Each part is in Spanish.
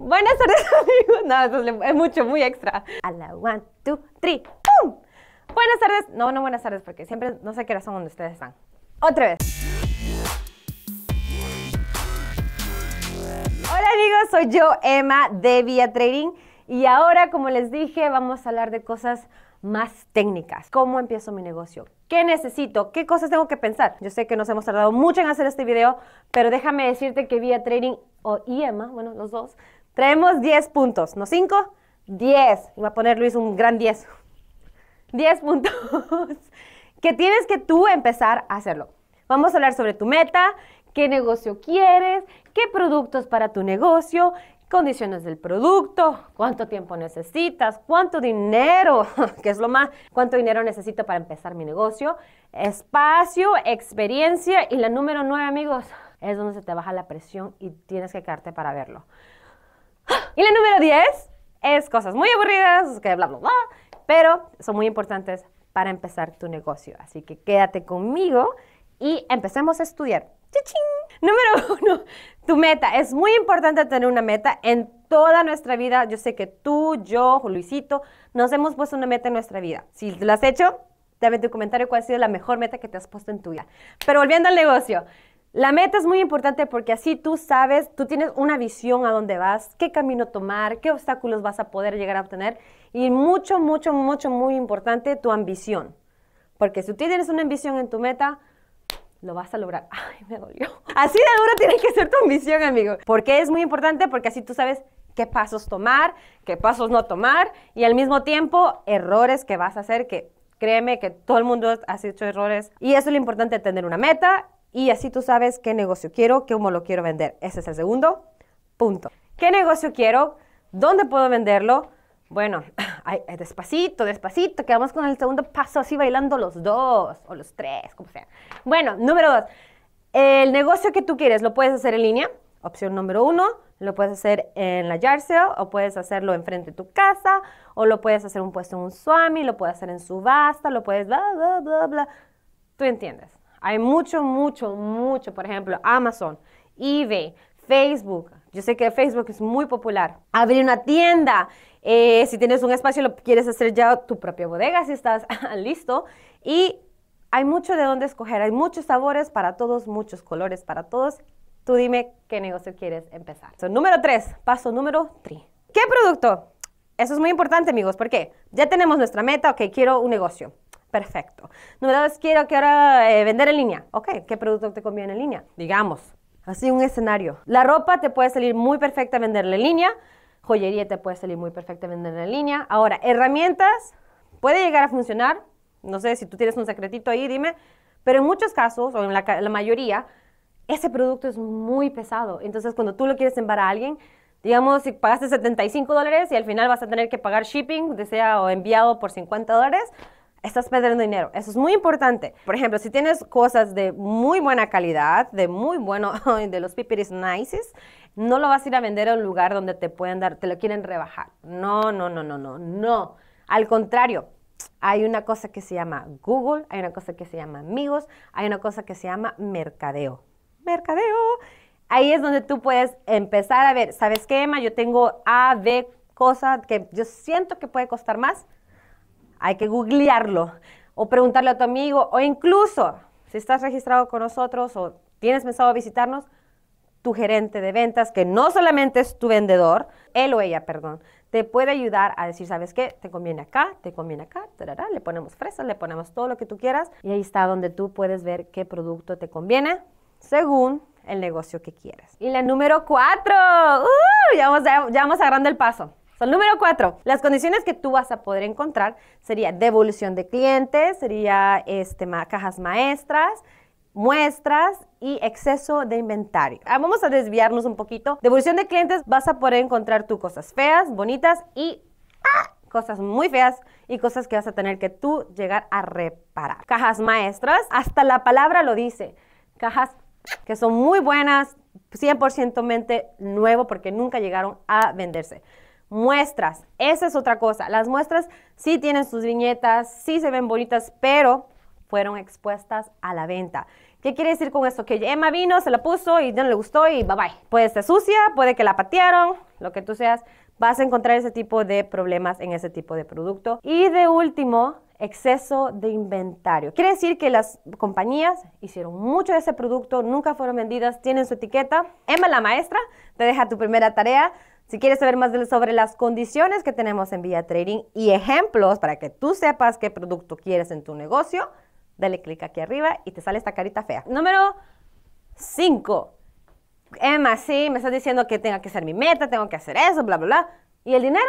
Buenas tardes, amigos. No, eso es mucho, muy extra. A la one, two, three, ¡pum! Buenas tardes. No, no buenas tardes, porque siempre no sé qué razón donde ustedes están. Otra vez. Hola, amigos. Soy yo, Emma, de Via Trading. Y ahora, como les dije, vamos a hablar de cosas más técnicas. ¿Cómo empiezo mi negocio? ¿Qué necesito? ¿Qué cosas tengo que pensar? Yo sé que nos hemos tardado mucho en hacer este video, pero déjame decirte que Via Trading o Emma, bueno, los dos, Traemos 10 puntos, ¿no? 5, 10. Voy a poner Luis un gran 10. 10 puntos que tienes que tú empezar a hacerlo. Vamos a hablar sobre tu meta, qué negocio quieres, qué productos para tu negocio, condiciones del producto, cuánto tiempo necesitas, cuánto dinero, que es lo más, cuánto dinero necesito para empezar mi negocio, espacio, experiencia y la número 9, amigos, es donde se te baja la presión y tienes que quedarte para verlo. Y la número 10 es cosas muy aburridas, que bla, bla, bla, pero son muy importantes para empezar tu negocio. Así que quédate conmigo y empecemos a estudiar. ¡Chichín! Número uno, tu meta. Es muy importante tener una meta en toda nuestra vida. Yo sé que tú, yo, Luisito, nos hemos puesto una meta en nuestra vida. Si lo has hecho, dame tu comentario cuál ha sido la mejor meta que te has puesto en tu vida. Pero volviendo al negocio, la meta es muy importante porque así tú sabes, tú tienes una visión a dónde vas, qué camino tomar, qué obstáculos vas a poder llegar a obtener y mucho, mucho, mucho, muy importante tu ambición. Porque si tú tienes una ambición en tu meta, lo vas a lograr. Ay, me dolió. Así de duro tiene que ser tu ambición, amigo. Porque es muy importante porque así tú sabes qué pasos tomar, qué pasos no tomar y al mismo tiempo errores que vas a hacer que créeme que todo el mundo ha hecho errores y eso es lo importante tener una meta y así tú sabes qué negocio quiero, cómo lo quiero vender. Ese es el segundo punto. ¿Qué negocio quiero? ¿Dónde puedo venderlo? Bueno, eh, despacito, despacito, quedamos con el segundo paso, así bailando los dos o los tres, como sea. Bueno, número dos, el negocio que tú quieres lo puedes hacer en línea, opción número uno, lo puedes hacer en la Yarseo, o puedes hacerlo enfrente de tu casa, o lo puedes hacer un puesto en un swami, lo puedes hacer en subasta, lo puedes bla, bla, bla, bla. Tú entiendes. Hay mucho, mucho, mucho, por ejemplo, Amazon, eBay, Facebook. Yo sé que Facebook es muy popular. Abrir una tienda. Eh, si tienes un espacio, lo quieres hacer ya tu propia bodega, si estás listo. Y hay mucho de dónde escoger. Hay muchos sabores para todos, muchos colores para todos. Tú dime qué negocio quieres empezar. número tres. paso número tres. ¿Qué producto? Eso es muy importante, amigos, porque ya tenemos nuestra meta, ok, quiero un negocio. Perfecto. Número dos, quiero, que ahora eh, vender en línea. Ok, ¿qué producto te conviene en línea? Digamos, así un escenario. La ropa te puede salir muy perfecta venderla en línea. Joyería te puede salir muy perfecta venderla en línea. Ahora, herramientas puede llegar a funcionar. No sé si tú tienes un secretito ahí, dime. Pero en muchos casos, o en la, mayoría, ese producto es muy pesado. Entonces, cuando tú lo quieres enviar a alguien, digamos, si pagaste 75 dólares y al final vas a tener que pagar shipping, deseado o enviado por 50 dólares, estás perdiendo dinero. Eso es muy importante. Por ejemplo, si tienes cosas de muy buena calidad, de muy bueno, de los pipiris nices, no lo vas a ir a vender a un lugar donde te pueden dar, te lo quieren rebajar. No, no, no, no, no, no. Al contrario, hay una cosa que se llama Google, hay una cosa que se llama amigos, hay una cosa que se llama mercadeo. Mercadeo. Ahí es donde tú puedes empezar a ver, ¿sabes qué, Emma? Yo tengo A, B, cosa que yo siento que puede costar más hay que googlearlo o preguntarle a tu amigo o incluso si estás registrado con nosotros o tienes pensado visitarnos, tu gerente de ventas, que no solamente es tu vendedor, él o ella, perdón, te puede ayudar a decir, ¿sabes qué? Te conviene acá, te conviene acá, le ponemos fresas, le ponemos todo lo que tú quieras y ahí está donde tú puedes ver qué producto te conviene según el negocio que quieras. Y la número cuatro, ¡Uh! vamos, ya vamos agarrando el paso. So, número cuatro, las condiciones que tú vas a poder encontrar sería devolución de clientes, sería este, cajas maestras, muestras y exceso de inventario. Ah, vamos a desviarnos un poquito. Devolución de clientes vas a poder encontrar tú cosas feas, bonitas y ah, cosas muy feas y cosas que vas a tener que tú llegar a reparar. Cajas maestras, hasta la palabra lo dice. Cajas que son muy buenas, 100% mente nuevo porque nunca llegaron a venderse. Muestras, esa es otra cosa. Las muestras sí tienen sus viñetas, sí se ven bonitas, pero fueron expuestas a la venta. ¿Qué quiere decir con esto? Que Emma vino, se la puso y no le gustó y bye bye. Puede estar sucia, puede que la patearon, lo que tú seas. Vas a encontrar ese tipo de problemas en ese tipo de producto. Y de último, exceso de inventario. Quiere decir que las compañías hicieron mucho de ese producto, nunca fueron vendidas, tienen su etiqueta. Emma la maestra te deja tu primera tarea. Si quieres saber más sobre las condiciones que tenemos en Vía Trading y ejemplos para que tú sepas qué producto quieres en tu negocio, dale clic aquí arriba y te sale esta carita fea. Número 5. Emma, sí, me estás diciendo que tenga que ser mi meta, tengo que hacer eso, bla, bla, bla. ¿Y el dinero?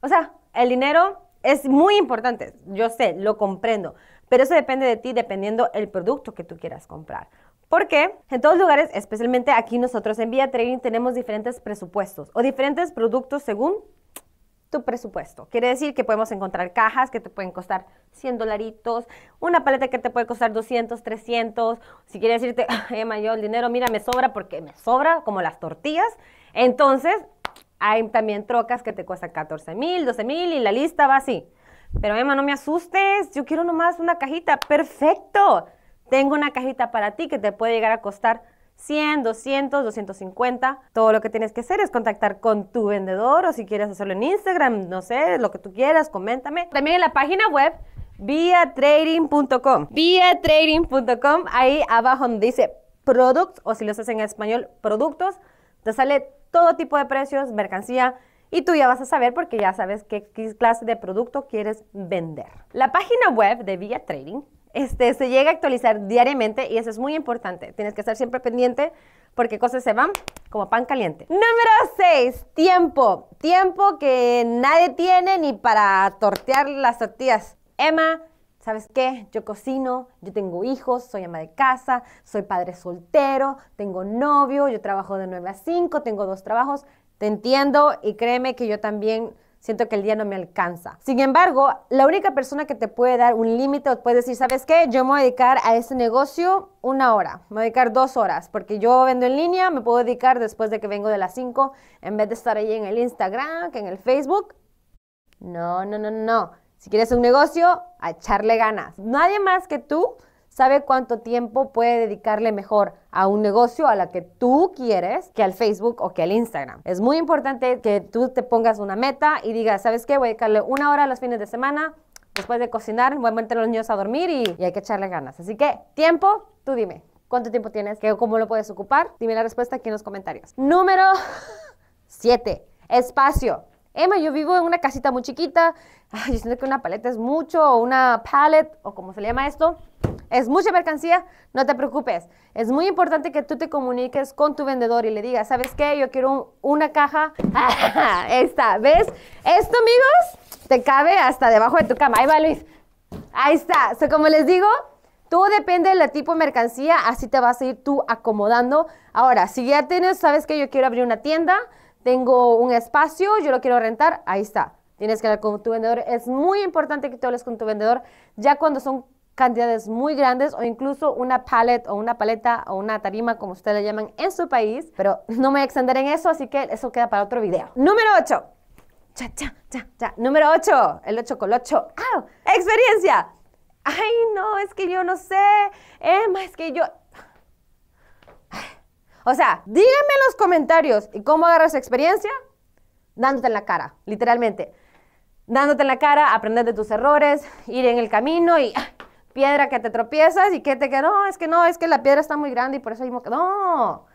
O sea, el dinero es muy importante. Yo sé, lo comprendo. Pero eso depende de ti, dependiendo el producto que tú quieras comprar. Porque en todos lugares, especialmente aquí nosotros en Vía Trading, tenemos diferentes presupuestos o diferentes productos según tu presupuesto. Quiere decir que podemos encontrar cajas que te pueden costar 100 dolaritos, una paleta que te puede costar 200, 300. Si quieres decirte, Emma, yo el dinero, mira, me sobra porque me sobra como las tortillas. Entonces, hay también trocas que te cuestan 14 mil, 12 mil y la lista va así. Pero Emma, no me asustes, yo quiero nomás una cajita. Perfecto. Tengo una cajita para ti que te puede llegar a costar 100, 200, 250. Todo lo que tienes que hacer es contactar con tu vendedor o si quieres hacerlo en Instagram, no sé, lo que tú quieras, coméntame. También en la página web viatrading.com. Viatrading.com, ahí abajo donde dice products o si lo haces en español, productos, te sale todo tipo de precios, mercancía, y tú ya vas a saber porque ya sabes qué clase de producto quieres vender. La página web de Via Trading este, se llega a actualizar diariamente y eso es muy importante. Tienes que estar siempre pendiente porque cosas se van como pan caliente. Número 6, tiempo. Tiempo que nadie tiene ni para tortear las tortillas. Emma, ¿sabes qué? Yo cocino, yo tengo hijos, soy ama de casa, soy padre soltero, tengo novio, yo trabajo de 9 a 5, tengo dos trabajos. Te entiendo y créeme que yo también siento que el día no me alcanza. Sin embargo, la única persona que te puede dar un límite o puede decir, ¿sabes qué? Yo me voy a dedicar a este negocio una hora, me voy a dedicar dos horas, porque yo vendo en línea, me puedo dedicar después de que vengo de las 5, en vez de estar ahí en el Instagram, que en el Facebook. No, no, no, no. Si quieres un negocio, a echarle ganas. Nadie más que tú sabe cuánto tiempo puede dedicarle mejor a un negocio a la que tú quieres que al Facebook o que al Instagram. Es muy importante que tú te pongas una meta y digas, ¿sabes qué? Voy a dedicarle una hora los fines de semana, después de cocinar, voy a meter a los niños a dormir y, hay que echarle ganas. Así que, tiempo, tú dime. ¿Cuánto tiempo tienes? ¿Cómo lo puedes ocupar? Dime la respuesta aquí en los comentarios. Número 7. Espacio. Emma, yo vivo en una casita muy chiquita. Ay, yo siento que una paleta es mucho, o una palette o como se le llama esto, es mucha mercancía, no te preocupes. Es muy importante que tú te comuniques con tu vendedor y le digas, ¿sabes qué? Yo quiero una caja. ahí esta, ¿ves? Esto, amigos, te cabe hasta debajo de tu cama. Ahí va, Luis. Ahí está. como les digo, todo depende del tipo de mercancía, así te vas a ir tú acomodando. Ahora, si ya tienes, sabes qué? yo quiero abrir una tienda, tengo un espacio, yo lo quiero rentar, ahí está. Tienes que hablar con tu vendedor. Es muy importante que te hables con tu vendedor ya cuando son cantidades muy grandes o incluso una pallet o una paleta o una tarima, como ustedes la llaman en su país. Pero no me voy a extender en eso, así que eso queda para otro video. Número 8. Cha, Número 8. El 8 con 8. ¡Experiencia! Ay, no, es que yo no sé. Emma, es que yo... O sea, díganme en los comentarios y cómo agarras experiencia dándote en la cara, literalmente. Dándote en la cara, aprender de tus errores, ir en el camino y piedra que te tropiezas y que te quedó no, es que no, es que la piedra está muy grande y por eso no.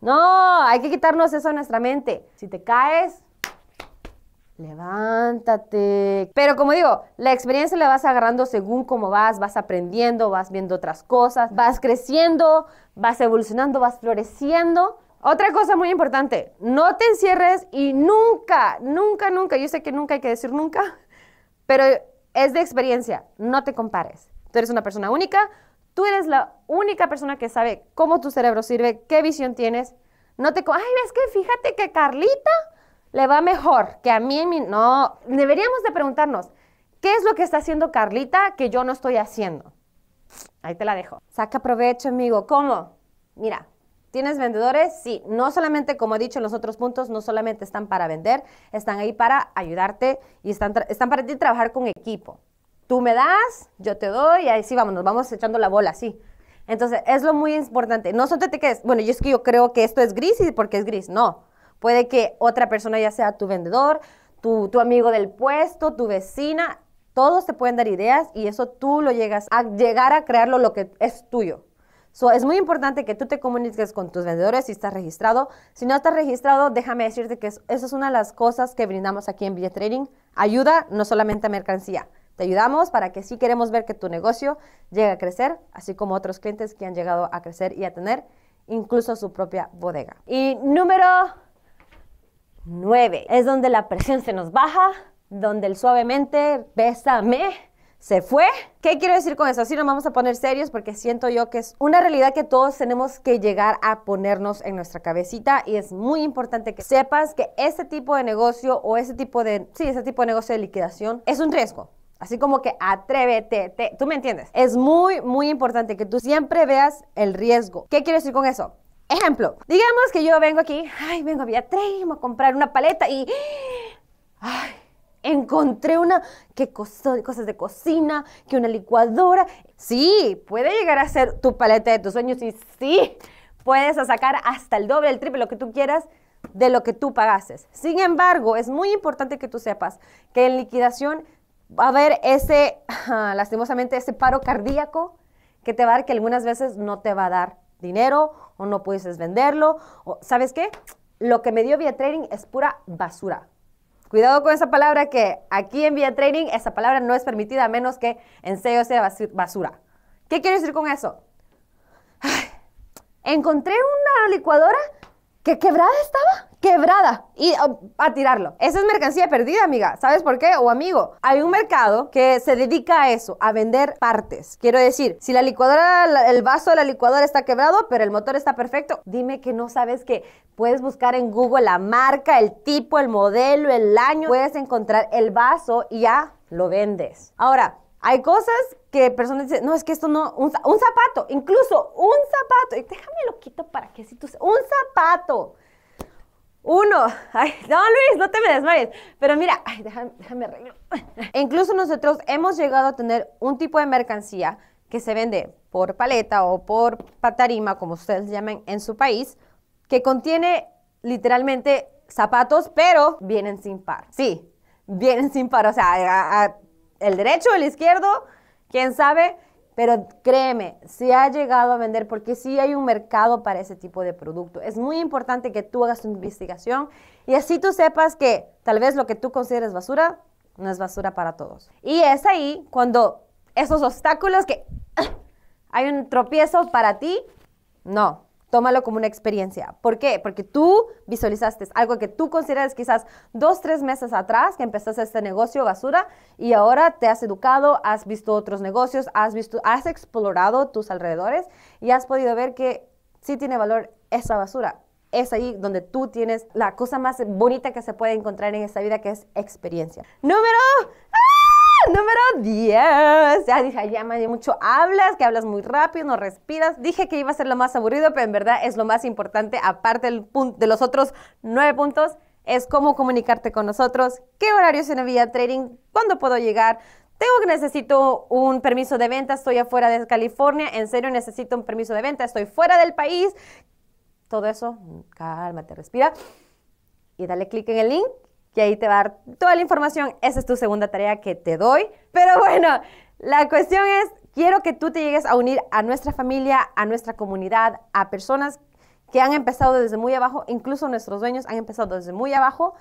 No, hay que quitarnos eso de nuestra mente. Si te caes, levántate. Pero como digo, la experiencia la vas agarrando según cómo vas, vas aprendiendo, vas viendo otras cosas, vas creciendo, vas evolucionando, vas floreciendo. Otra cosa muy importante, no te encierres y nunca, nunca, nunca, yo sé que nunca hay que decir nunca, pero es de experiencia, no te compares. Tú eres una persona única, tú eres la única persona que sabe cómo tu cerebro sirve, qué visión tienes. No te... Ay, ves que fíjate que Carlita le va mejor que a mí. No, deberíamos de preguntarnos, ¿qué es lo que está haciendo Carlita que yo no estoy haciendo? Ahí te la dejo. Saca provecho, amigo. ¿Cómo? Mira, ¿Tienes vendedores? Sí, no solamente, como he dicho en los otros puntos, no solamente están para vender, están ahí para ayudarte y están, están para ti trabajar con equipo. Tú me das, yo te doy, y ahí sí, vamos, nos vamos echando la bola, así. Entonces, es lo muy importante. No solo te quedes, bueno, yo es que yo creo que esto es gris y porque es gris, no. Puede que otra persona, ya sea tu vendedor, tu, amigo del puesto, tu vecina, todos te pueden dar ideas y eso tú lo llegas a llegar a crearlo lo que es tuyo. So, es muy importante que tú te comuniques con tus vendedores si estás registrado. Si no estás registrado, déjame decirte que eso es una de las cosas que brindamos aquí en Villa Trading. Ayuda no solamente a mercancía. Te ayudamos para que sí queremos ver que tu negocio llegue a crecer, así como otros clientes que han llegado a crecer y a tener incluso su propia bodega. Y número 9 es donde la presión se nos baja, donde el suavemente bésame se fue. ¿Qué quiero decir con eso? Así nos vamos a poner serios porque siento yo que es una realidad que todos tenemos que llegar a ponernos en nuestra cabecita y es muy importante que sepas que este tipo de negocio o ese tipo de, sí, ese tipo de negocio de liquidación es un riesgo. Así como que atrévete, tú me entiendes. Es muy, muy importante que tú siempre veas el riesgo. ¿Qué quiero decir con eso? Ejemplo, digamos que yo vengo aquí, ay, vengo a Tremo a comprar una paleta y, ay, encontré una, que costó cosas de cocina, que una licuadora. Sí, puede llegar a ser tu paleta de tus sueños y sí, puedes sacar hasta el doble, el triple, lo que tú quieras de lo que tú pagases. Sin embargo, es muy importante que tú sepas que en liquidación va a haber ese, lastimosamente, ese paro cardíaco que te va a dar que algunas veces no te va a dar dinero o no puedes venderlo. O, ¿Sabes qué? Lo que me dio VIA trading es pura basura. Cuidado con esa palabra que aquí en VIA trading esa palabra no es permitida a menos que en sello sea basura. ¿Qué quiero decir con eso? encontré una licuadora que quebrada estaba, quebrada, y um, a tirarlo. Esa es mercancía perdida, amiga. ¿Sabes por qué? O amigo, hay un mercado que se dedica a eso, a vender partes. Quiero decir, si la licuadora, el vaso de la licuadora está quebrado, pero el motor está perfecto, dime que no sabes que puedes buscar en Google la marca, el tipo, el modelo, el año, puedes encontrar el vaso y ya lo vendes. Ahora, hay cosas que personas dicen, no, es que esto no, un, zapato, incluso un zapato, y déjame lo quito para que si tú, un zapato, uno, ay, no Luis, no te me desmayes, pero mira, ay, déjame, déjame arreglo. incluso nosotros hemos llegado a tener un tipo de mercancía que se vende por paleta o por patarima, como ustedes llamen en su país, que contiene literalmente zapatos, pero vienen sin par. Sí, vienen sin par, o sea, a, el derecho, o el izquierdo, quién sabe, pero créeme, se ha llegado a vender porque sí hay un mercado para ese tipo de producto. Es muy importante que tú hagas tu investigación y así tú sepas que tal vez lo que tú consideres basura no es basura para todos. Y es ahí cuando esos obstáculos que hay un tropiezo para ti, no, Tómalo como una experiencia. ¿Por qué? Porque tú visualizaste algo que tú consideras quizás dos, tres meses atrás que empezaste este negocio basura y ahora te has educado, has visto otros negocios, has, visto, has explorado tus alrededores y has podido ver que sí tiene valor esa basura. Es ahí donde tú tienes la cosa más bonita que se puede encontrar en esta vida, que es experiencia. Número número 10. Ya dije, ya me mucho hablas, que hablas muy rápido, no respiras. Dije que iba a ser lo más aburrido, pero en verdad es lo más importante, aparte del de los otros nueve puntos, es cómo comunicarte con nosotros, qué horario en Villa trading, cuándo puedo llegar, tengo que necesito un permiso de venta, estoy afuera de California, en serio necesito un permiso de venta, estoy fuera del país. Todo eso, cálmate, respira y dale clic en el link y ahí te va a dar toda la información. Esa es tu segunda tarea que te doy. Pero bueno, la cuestión es, quiero que tú te llegues a unir a nuestra familia, a nuestra comunidad, a personas que han empezado desde muy abajo, incluso nuestros dueños han empezado desde muy abajo.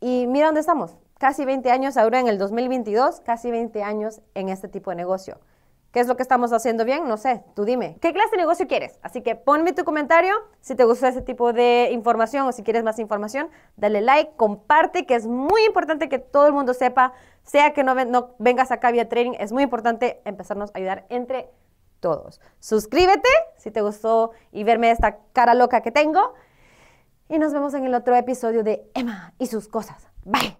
Y mira dónde estamos, casi 20 años ahora en el 2022, casi 20 años en este tipo de negocio. ¿Qué es lo que estamos haciendo bien? No sé, tú dime. ¿Qué clase de negocio quieres? Así que ponme tu comentario. Si te gustó ese tipo de información o si quieres más información, dale like, comparte, que es muy importante que todo el mundo sepa, sea que no, vengas acá vía training, es muy importante empezarnos a ayudar entre todos. Suscríbete si te gustó y verme esta cara loca que tengo. Y nos vemos en el otro episodio de Emma y sus cosas. Bye.